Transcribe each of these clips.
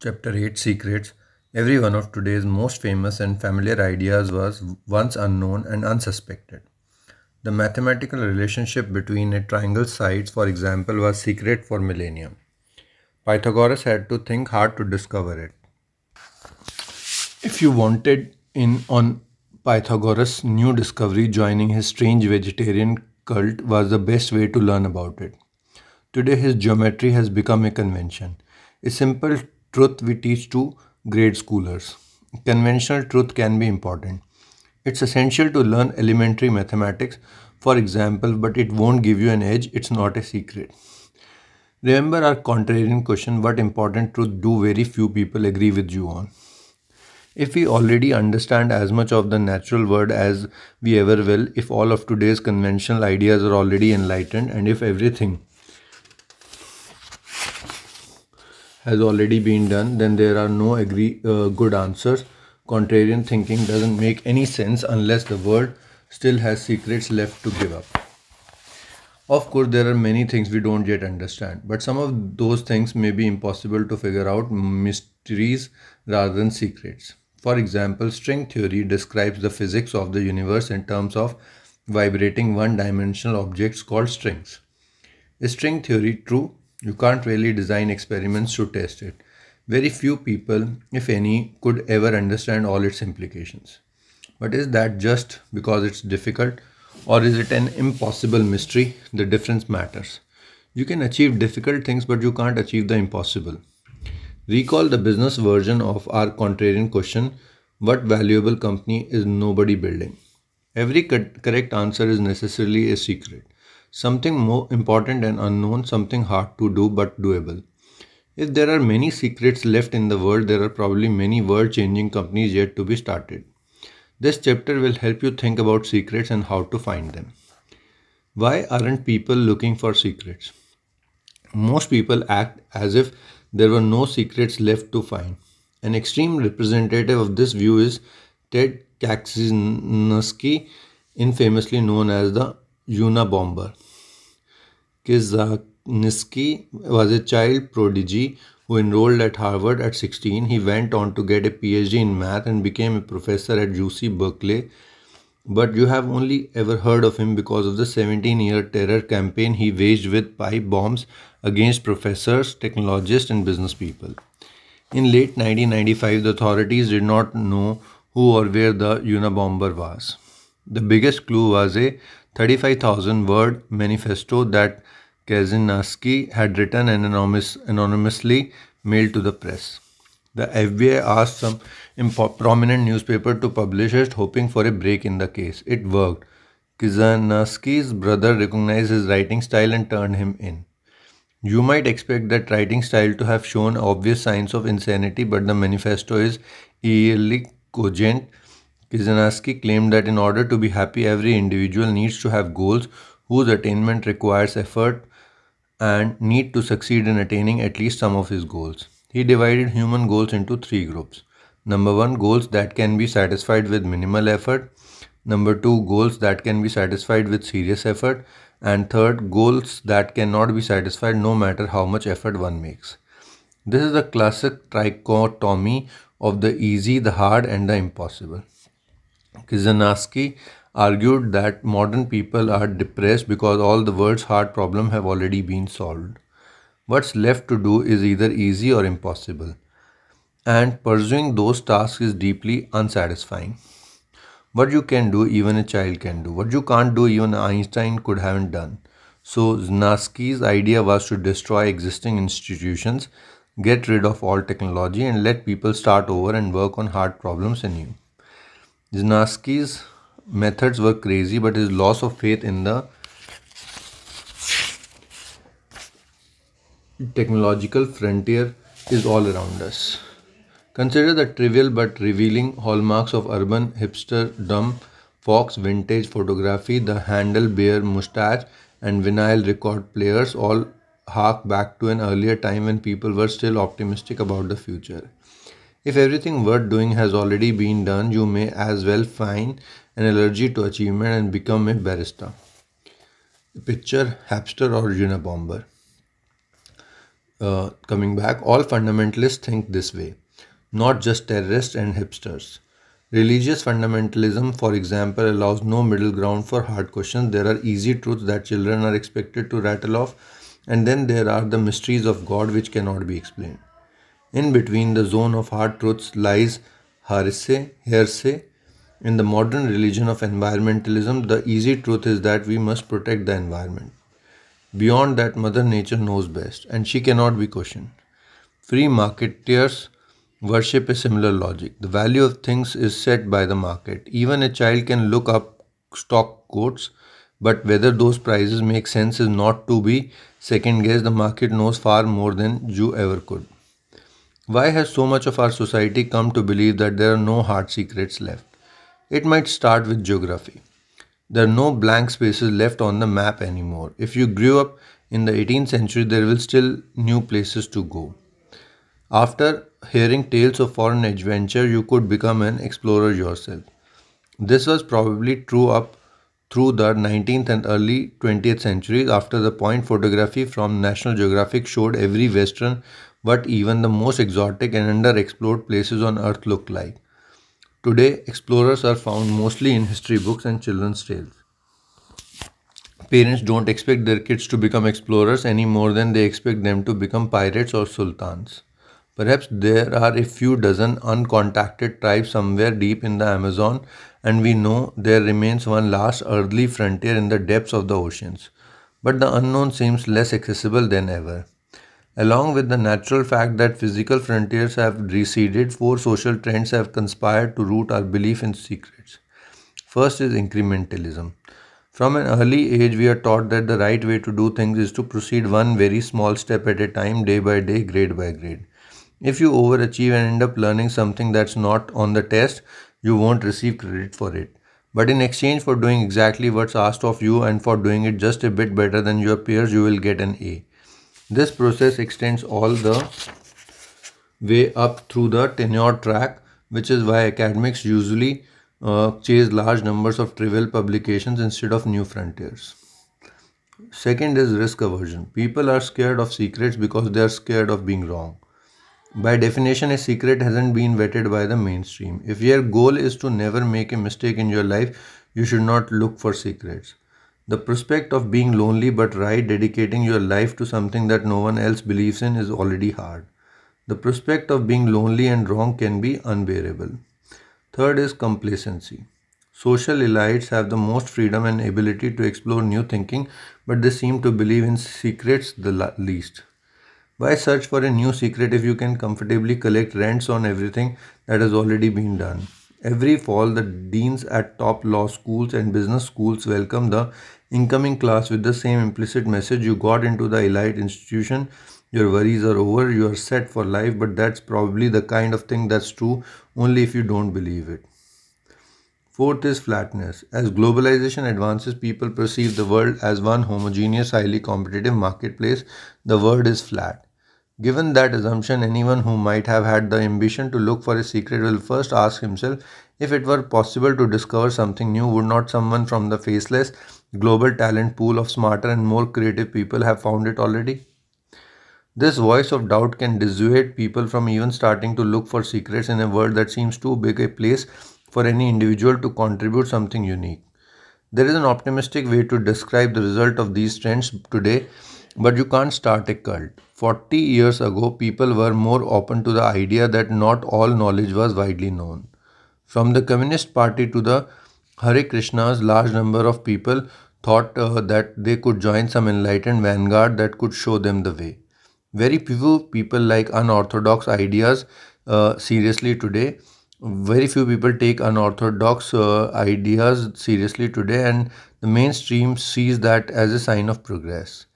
Chapter 8 Secrets Every one of today's most famous and familiar ideas was once unknown and unsuspected. The mathematical relationship between a triangle's sides, for example, was secret for millennia. Pythagoras had to think hard to discover it. If you wanted in on Pythagoras' new discovery, joining his strange vegetarian cult was the best way to learn about it. Today, his geometry has become a convention. A simple truth we teach to grade schoolers. Conventional truth can be important. It's essential to learn elementary mathematics, for example, but it won't give you an edge, it's not a secret. Remember our contrarian question what important truth do very few people agree with you on? If we already understand as much of the natural world as we ever will, if all of today's conventional ideas are already enlightened, and if everything has already been done, then there are no agree, uh, good answers. Contrarian thinking doesn't make any sense unless the world still has secrets left to give up. Of course, there are many things we don't yet understand, but some of those things may be impossible to figure out mysteries rather than secrets. For example, string theory describes the physics of the universe in terms of vibrating one dimensional objects called strings. Is string theory true? You can't really design experiments to test it. Very few people, if any, could ever understand all its implications. But is that just because it's difficult or is it an impossible mystery? The difference matters. You can achieve difficult things, but you can't achieve the impossible. Recall the business version of our contrarian question What valuable company is nobody building? Every correct answer is necessarily a secret. Something more important and unknown, something hard to do but doable. If there are many secrets left in the world, there are probably many world changing companies yet to be started. This chapter will help you think about secrets and how to find them. Why aren't people looking for secrets? Most people act as if there were no secrets left to find. An extreme representative of this view is Ted Kaczynski, infamously known as the bomber. Kazanisky was a child prodigy who enrolled at Harvard at 16. He went on to get a PhD in math and became a professor at UC Berkeley. But you have only ever heard of him because of the 17 year terror campaign he waged with pipe bombs against professors, technologists, and business people. In late 1995, the authorities did not know who or where the Unabomber was. The biggest clue was a 35,000 word manifesto that Kaczynski had written anonymous, anonymously mailed to the press. The FBI asked some impo- prominent newspaper to publish it, hoping for a break in the case. It worked. Kaczynski's brother recognized his writing style and turned him in. You might expect that writing style to have shown obvious signs of insanity, but the manifesto is eerily cogent Kizanowski claimed that in order to be happy, every individual needs to have goals whose attainment requires effort and need to succeed in attaining at least some of his goals. He divided human goals into three groups. Number one, goals that can be satisfied with minimal effort. Number two, goals that can be satisfied with serious effort. And third, goals that cannot be satisfied no matter how much effort one makes. This is the classic trichotomy of the easy, the hard, and the impossible. Kizanowski argued that modern people are depressed because all the world's hard problems have already been solved. What's left to do is either easy or impossible. And pursuing those tasks is deeply unsatisfying. What you can do, even a child can do. What you can't do, even Einstein could haven't done. So Znaski's idea was to destroy existing institutions, get rid of all technology and let people start over and work on hard problems anew. Janaski's methods were crazy, but his loss of faith in the technological frontier is all around us. Consider the trivial but revealing hallmarks of urban hipster dumb Fox vintage photography, the handle mustache, and vinyl record players all hark back to an earlier time when people were still optimistic about the future. If everything worth doing has already been done, you may as well find an allergy to achievement and become a a Picture Hapster or Unabomber. Uh, coming back, all fundamentalists think this way, not just terrorists and hipsters. Religious fundamentalism, for example, allows no middle ground for hard questions. There are easy truths that children are expected to rattle off, and then there are the mysteries of God which cannot be explained. In between the zone of hard truths lies hearsay, hearsay. In the modern religion of environmentalism, the easy truth is that we must protect the environment. Beyond that, Mother Nature knows best and she cannot be questioned. Free marketeers worship a similar logic. The value of things is set by the market. Even a child can look up stock quotes, but whether those prices make sense is not to be second guessed. The market knows far more than you ever could. Why has so much of our society come to believe that there are no hard secrets left? It might start with geography. There are no blank spaces left on the map anymore. If you grew up in the 18th century, there will still new places to go. After hearing tales of foreign adventure, you could become an explorer yourself. This was probably true up through the 19th and early 20th centuries after the point photography from National Geographic showed every western what even the most exotic and underexplored places on earth look like. Today, explorers are found mostly in history books and children's tales. Parents don't expect their kids to become explorers any more than they expect them to become pirates or sultans. Perhaps there are a few dozen uncontacted tribes somewhere deep in the Amazon, and we know there remains one last earthly frontier in the depths of the oceans. But the unknown seems less accessible than ever. Along with the natural fact that physical frontiers have receded, four social trends have conspired to root our belief in secrets. First is incrementalism. From an early age, we are taught that the right way to do things is to proceed one very small step at a time, day by day, grade by grade. If you overachieve and end up learning something that's not on the test, you won't receive credit for it. But in exchange for doing exactly what's asked of you and for doing it just a bit better than your peers, you will get an A. This process extends all the way up through the tenure track which is why academics usually uh, chase large numbers of trivial publications instead of new frontiers. Second is risk aversion. People are scared of secrets because they are scared of being wrong. By definition, a secret hasn't been vetted by the mainstream. If your goal is to never make a mistake in your life, you should not look for secrets. The prospect of being lonely but right dedicating your life to something that no one else believes in is already hard. The prospect of being lonely and wrong can be unbearable. Third is complacency. Social elites have the most freedom and ability to explore new thinking, but they seem to believe in secrets the least. Why search for a new secret if you can comfortably collect rents on everything that has already been done? Every fall, the deans at top law schools and business schools welcome the incoming class with the same implicit message you got into the elite institution. Your worries are over, you are set for life, but that's probably the kind of thing that's true only if you don't believe it. Fourth is flatness. As globalization advances, people perceive the world as one homogeneous, highly competitive marketplace. The world is flat. Given that assumption, anyone who might have had the ambition to look for a secret will first ask himself if it were possible to discover something new, would not someone from the faceless global talent pool of smarter and more creative people have found it already? This voice of doubt can dissuade people from even starting to look for secrets in a world that seems too big a place for any individual to contribute something unique. There is an optimistic way to describe the result of these trends today but you can't start a cult. 40 years ago, people were more open to the idea that not all knowledge was widely known. From the Communist Party to the Hare Krishnas, large number of people thought uh, that they could join some enlightened vanguard that could show them the way. Very few people like unorthodox ideas uh, seriously today. Very few people take unorthodox uh, ideas seriously today, and the mainstream sees that as a sign of progress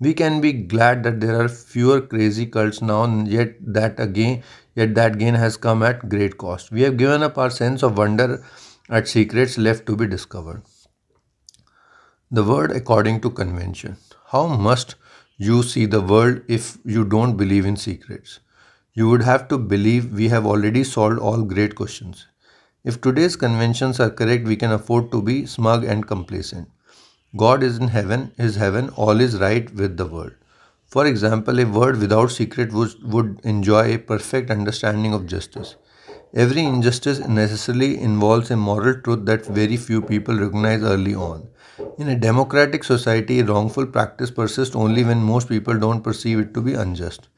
we can be glad that there are fewer crazy cults now yet that again yet that gain has come at great cost we have given up our sense of wonder at secrets left to be discovered the world according to convention how must you see the world if you don't believe in secrets you would have to believe we have already solved all great questions if today's conventions are correct we can afford to be smug and complacent God is in heaven, is heaven, all is right with the world. For example, a word without secret would, would enjoy a perfect understanding of justice. Every injustice necessarily involves a moral truth that very few people recognize early on. In a democratic society, wrongful practice persists only when most people don't perceive it to be unjust.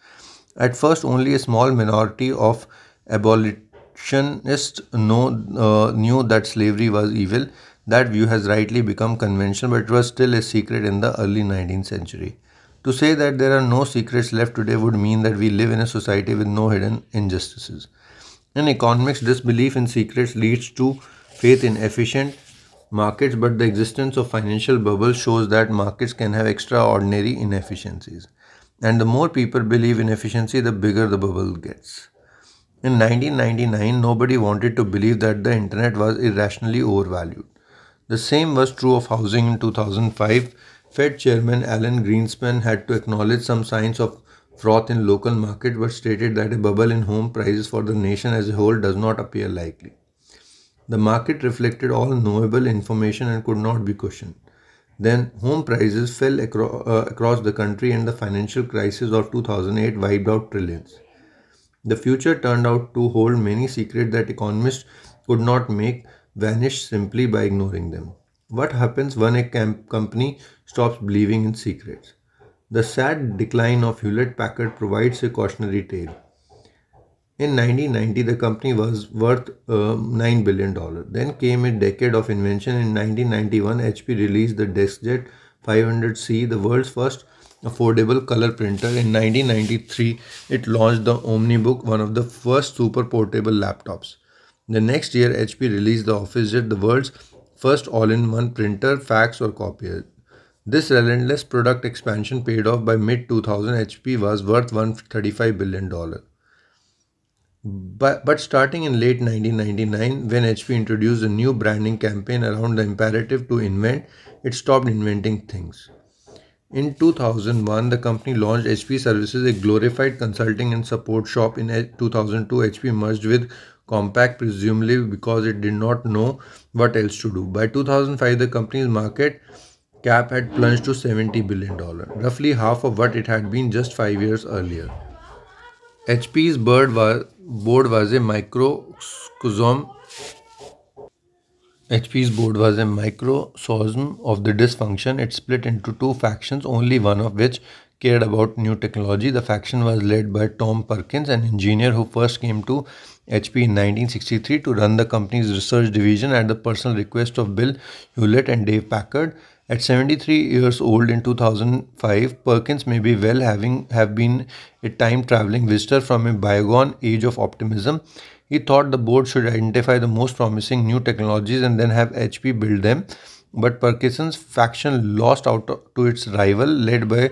At first, only a small minority of abolitionists know, uh, knew that slavery was evil, that view has rightly become conventional, but it was still a secret in the early 19th century. To say that there are no secrets left today would mean that we live in a society with no hidden injustices. In economics, this belief in secrets leads to faith in efficient markets, but the existence of financial bubbles shows that markets can have extraordinary inefficiencies. And the more people believe in efficiency, the bigger the bubble gets. In 1999, nobody wanted to believe that the internet was irrationally overvalued. The same was true of housing in 2005. Fed Chairman Alan Greenspan had to acknowledge some signs of froth in local market but stated that a bubble in home prices for the nation as a whole does not appear likely. The market reflected all knowable information and could not be questioned. Then home prices fell acro- uh, across the country and the financial crisis of 2008 wiped out trillions. The future turned out to hold many secrets that economists could not make Vanish simply by ignoring them. What happens when a company stops believing in secrets? The sad decline of Hewlett Packard provides a cautionary tale. In 1990, the company was worth uh, $9 billion. Then came a decade of invention. In 1991, HP released the DeskJet 500C, the world's first affordable color printer. In 1993, it launched the Omnibook, one of the first super portable laptops. The next year, HP released the OfficeJet, the world's first all-in-one printer, fax or copier. This relentless product expansion paid off by mid-2000 HP was worth $135 billion. But, but starting in late 1999, when HP introduced a new branding campaign around the imperative to invent, it stopped inventing things. In 2001, the company launched HP Services, a glorified consulting and support shop. In 2002, HP merged with compact presumably because it did not know what else to do. By 2005, the company's market cap had plunged to $70 billion, roughly half of what it had been just five years earlier. HP's board was, board was a microcosm HP's board was a microcosm of the dysfunction. It split into two factions, only one of which cared about new technology. The faction was led by Tom Perkins, an engineer who first came to HP in 1963 to run the company's research division at the personal request of Bill Hewlett and Dave Packard. At 73 years old in 2005, Perkins may be well having have been a time-traveling visitor from a bygone age of optimism. He thought the board should identify the most promising new technologies and then have HP build them. But Perkins's faction lost out to its rival, led by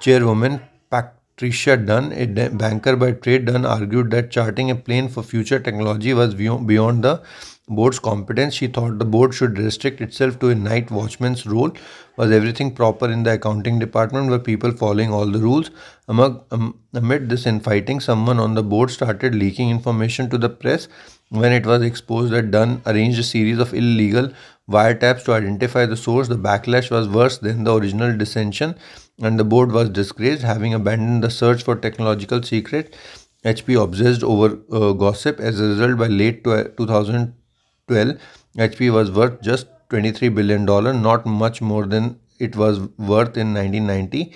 chairwoman Pack Trisha Dunn, a banker by trade, Dunn argued that charting a plan for future technology was beyond the board's competence. She thought the board should restrict itself to a night watchman's role. Was everything proper in the accounting department? Were people following all the rules? Among, um, amid this infighting, someone on the board started leaking information to the press when it was exposed that Dunn arranged a series of illegal wiretaps to identify the source. The backlash was worse than the original dissension and the board was disgraced, having abandoned the search for technological secrets. HP obsessed over uh, gossip. As a result, by late 2012, HP was worth just $23 billion, not much more than it was worth in 1990,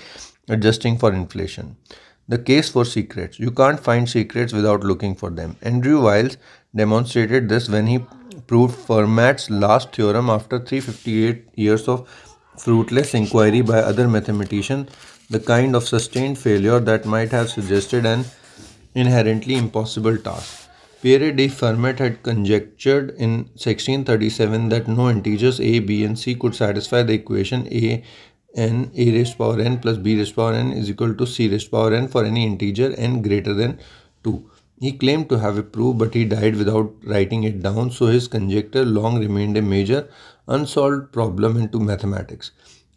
adjusting for inflation. The case for secrets. You can't find secrets without looking for them. Andrew Wiles demonstrated this when he proved Fermat's last theorem after 358 years of fruitless inquiry by other mathematicians, the kind of sustained failure that might have suggested an inherently impossible task. Pierre de Fermat had conjectured in 1637 that no integers a, b and c could satisfy the equation a n a raised power n plus b raised power n is equal to c raised power n for any integer n greater than 2. He claimed to have a proof, but he died without writing it down, so his conjecture long remained a major unsolved problem into mathematics.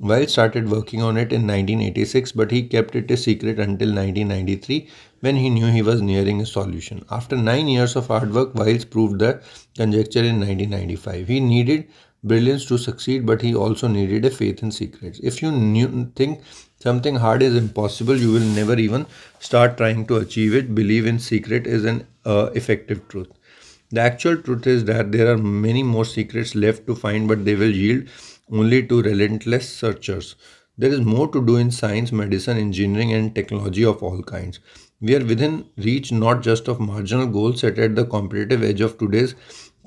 Wiles started working on it in 1986, but he kept it a secret until 1993 when he knew he was nearing a solution. After nine years of hard work, Wiles proved the conjecture in 1995. He needed brilliance to succeed, but he also needed a faith in secrets. If you knew, think something hard is impossible, you will never even start trying to achieve it. Believe in secret is an uh, effective truth. The actual truth is that there are many more secrets left to find, but they will yield only to relentless searchers. There is more to do in science, medicine, engineering, and technology of all kinds. We are within reach not just of marginal goals set at the competitive edge of today's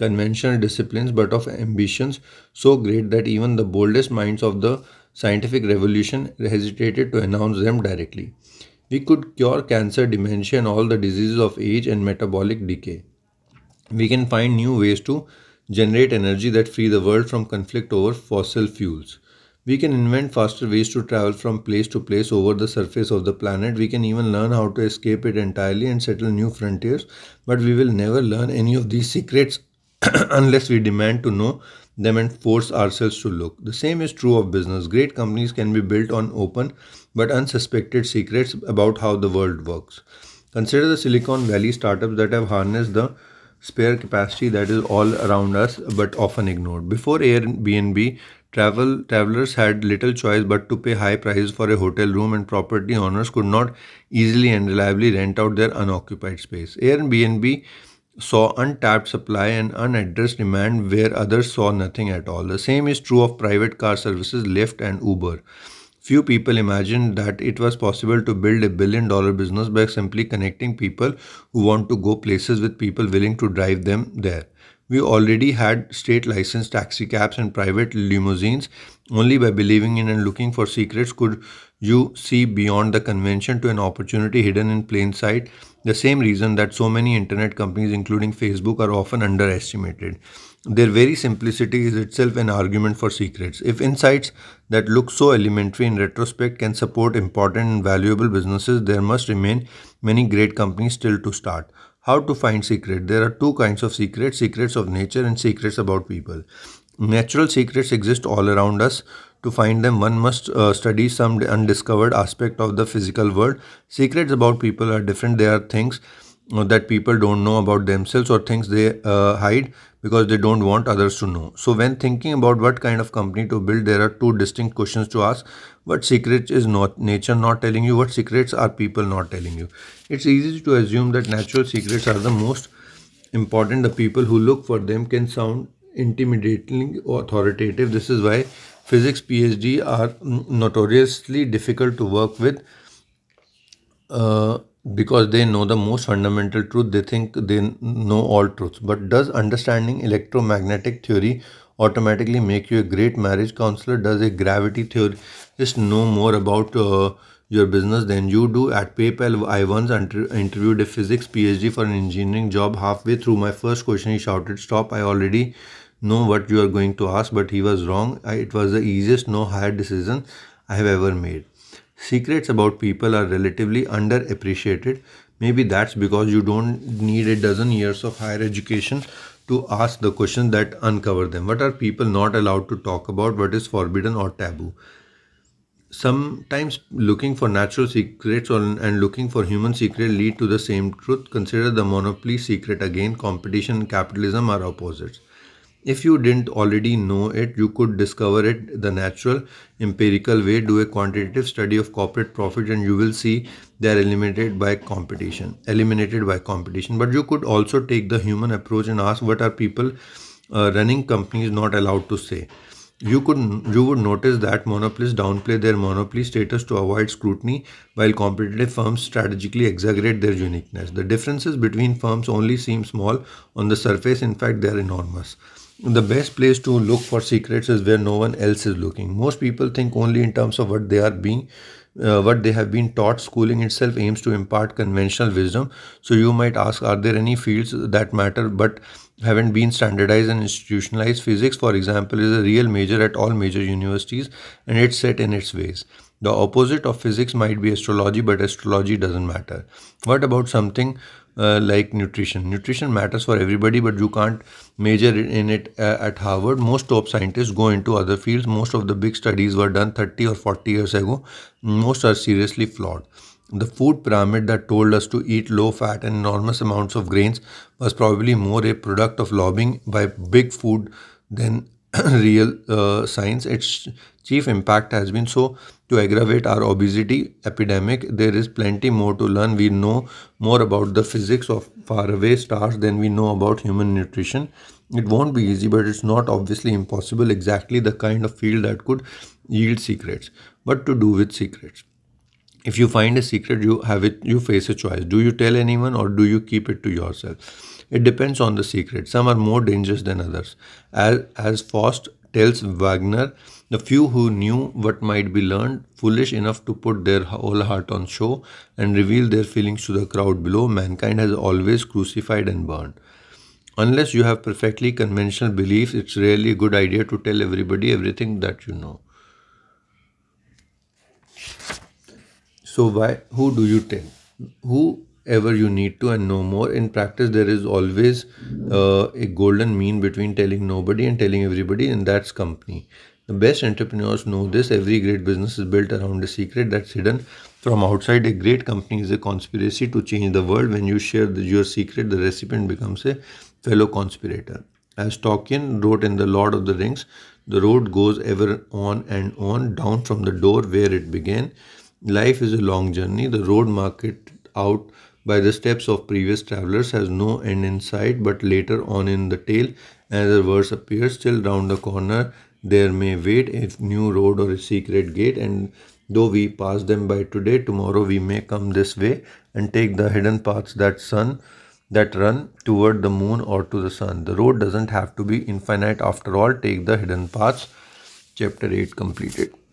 conventional disciplines, but of ambitions so great that even the boldest minds of the scientific revolution hesitated to announce them directly. We could cure cancer, dementia, and all the diseases of age and metabolic decay we can find new ways to generate energy that free the world from conflict over fossil fuels. We can invent faster ways to travel from place to place over the surface of the planet. We can even learn how to escape it entirely and settle new frontiers. But we will never learn any of these secrets unless we demand to know them and force ourselves to look. The same is true of business. Great companies can be built on open but unsuspected secrets about how the world works. Consider the Silicon Valley startups that have harnessed the spare capacity that is all around us but often ignored. Before Airbnb, travel travelers had little choice but to pay high prices for a hotel room and property owners could not easily and reliably rent out their unoccupied space. Airbnb saw untapped supply and unaddressed demand where others saw nothing at all. The same is true of private car services Lyft and Uber. Few people imagined that it was possible to build a billion dollar business by simply connecting people who want to go places with people willing to drive them there. We already had state licensed taxi cabs and private limousines. Only by believing in and looking for secrets could you see beyond the convention to an opportunity hidden in plain sight. The same reason that so many internet companies, including Facebook, are often underestimated. Their very simplicity is itself an argument for secrets. If insights that look so elementary in retrospect can support important and valuable businesses, there must remain many great companies still to start. How to find secret? There are two kinds of secrets, secrets of nature and secrets about people. Natural secrets exist all around us. To find them, one must uh, study some undiscovered aspect of the physical world. Secrets about people are different. They are things uh, that people don't know about themselves or things they uh, hide because they don't want others to know. So when thinking about what kind of company to build, there are two distinct questions to ask. What secrets is not nature not telling you? What secrets are people not telling you? It's easy to assume that natural secrets are the most important. The people who look for them can sound or authoritative. This is why physics PhD are notoriously difficult to work with. Uh, because they know the most fundamental truth, they think they know all truths. But does understanding electromagnetic theory automatically make you a great marriage counselor? Does a gravity theory just know more about uh, your business than you do? At PayPal, I once inter interviewed a physics PhD for an engineering job. Halfway through my first question, he shouted, Stop, I already know what you are going to ask, but he was wrong. I, it was the easiest no hard decision I have ever made secrets about people are relatively underappreciated. Maybe that's because you don't need a dozen years of higher education to ask the questions that uncover them. What are people not allowed to talk about? What is forbidden or taboo? Sometimes looking for natural secrets or, and looking for human secret lead to the same truth. Consider the monopoly secret again. Competition and capitalism are opposites. If you didn't already know it, you could discover it the natural, empirical way. Do a quantitative study of corporate profit and you will see they are eliminated by competition, eliminated by competition. But you could also take the human approach and ask what are people uh, running companies not allowed to say. You could you would notice that monopolists downplay their monopoly status to avoid scrutiny, while competitive firms strategically exaggerate their uniqueness. The differences between firms only seem small on the surface. In fact, they are enormous the best place to look for secrets is where no one else is looking. Most people think only in terms of what they are being uh, what they have been taught, schooling itself aims to impart conventional wisdom. So you might ask, are there any fields that matter but haven't been standardized and institutionalized? Physics, for example, is a real major at all major universities and it's set in its ways. The opposite of physics might be astrology, but astrology doesn't matter. What about something uh, like nutrition. Nutrition matters for everybody, but you can't major in it uh, at Harvard. Most top scientists go into other fields. Most of the big studies were done 30 or 40 years ago. Most are seriously flawed. The food pyramid that told us to eat low fat and enormous amounts of grains was probably more a product of lobbying by big food than real uh, science. Its chief impact has been so to aggravate our obesity epidemic. There is plenty more to learn. We know more about the physics of faraway stars than we know about human nutrition. It won't be easy, but it's not obviously impossible. Exactly the kind of field that could yield secrets. What to do with secrets? If you find a secret, you have it. You face a choice: do you tell anyone or do you keep it to yourself? It depends on the secret. Some are more dangerous than others. As, as Faust tells Wagner, the few who knew what might be learned, foolish enough to put their whole heart on show and reveal their feelings to the crowd below, mankind has always crucified and burned. Unless you have perfectly conventional beliefs, it's really a good idea to tell everybody everything that you know. So why who do you tell? Who ever you need to and no more. In practice, there is always uh, a golden mean between telling nobody and telling everybody, and that's company. The best entrepreneurs know this. Every great business is built around a secret that's hidden from outside. A great company is a conspiracy to change the world. When you share the, your secret, the recipient becomes a fellow conspirator. As Tolkien wrote in The Lord of the Rings, the road goes ever on and on, down from the door where it began. Life is a long journey. The road marked out by the steps of previous travelers has no end in sight, but later on in the tale, as a verse appears, till round the corner there may wait a new road or a secret gate, and though we pass them by today, tomorrow we may come this way and take the hidden paths that sun that run toward the moon or to the sun. The road doesn't have to be infinite after all. Take the hidden paths. Chapter 8 completed.